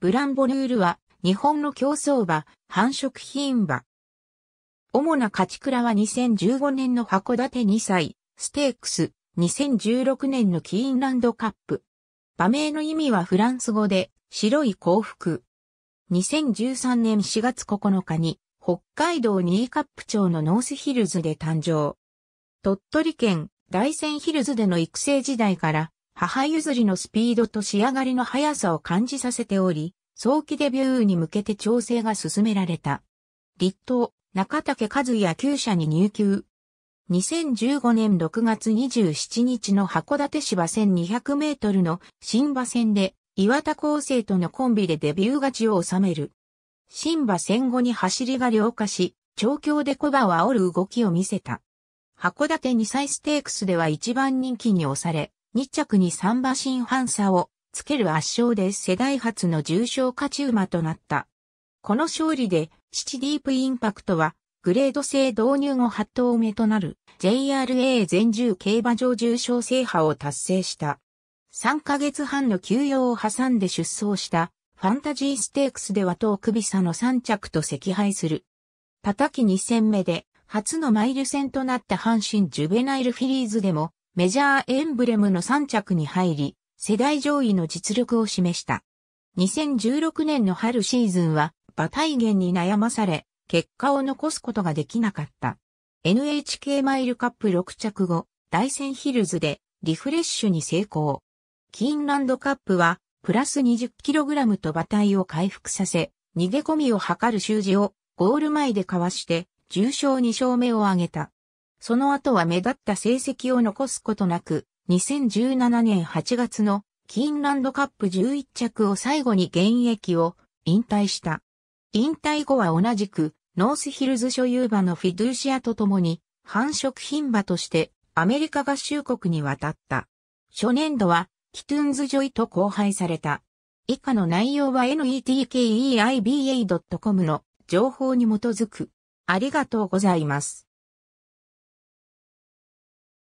ブランボルールは、日本の競争馬、繁殖品馬。主な勝ち倉は2015年の函館2歳、ステークス、2016年のキーンランドカップ。馬名の意味はフランス語で、白い幸福。2013年4月9日に、北海道カップ町のノースヒルズで誕生。鳥取県大仙ヒルズでの育成時代から母譲りのスピードと仕上がりの速さを感じさせており、早期デビューに向けて調整が進められた。立東、中竹和也旧社に入球。2015年6月27日の函館市1200メートルの新馬戦で岩田高生とのコンビでデビュー勝ちを収める。新馬戦後に走りが良化し、調教で小馬を煽る動きを見せた。函館2歳ステークスでは一番人気に押され、2着に3馬身ン差をつける圧勝で世代初の重賞勝ち馬となった。この勝利で、父ディープインパクトは、グレード制導入後8頭目となる JRA 全重競馬場重賞制覇を達成した。3ヶ月半の休養を挟んで出走したファンタジーステークスでは遠くびさの3着と惜敗する。叩き2戦目で初のマイル戦となった阪神ジュベナイルフィリーズでもメジャーエンブレムの3着に入り、世代上位の実力を示した。2016年の春シーズンは、馬体現に悩まされ、結果を残すことができなかった。NHK マイルカップ6着後、大戦ヒルズでリフレッシュに成功。キーンランドカップは、プラス 20kg と馬体を回復させ、逃げ込みを図る習字をゴール前でかわして、重賞2勝目を挙げた。その後は目立った成績を残すことなく、2017年8月のキーンランドカップ11着を最後に現役を引退した。引退後は同じくノースヒルズ所有馬のフィドゥーシアと共に繁殖品馬としてアメリカ合衆国に渡った。初年度はキトゥンズジョイと交配された。以下の内容は netkeiba.com の情報に基づく。ありがとうございます。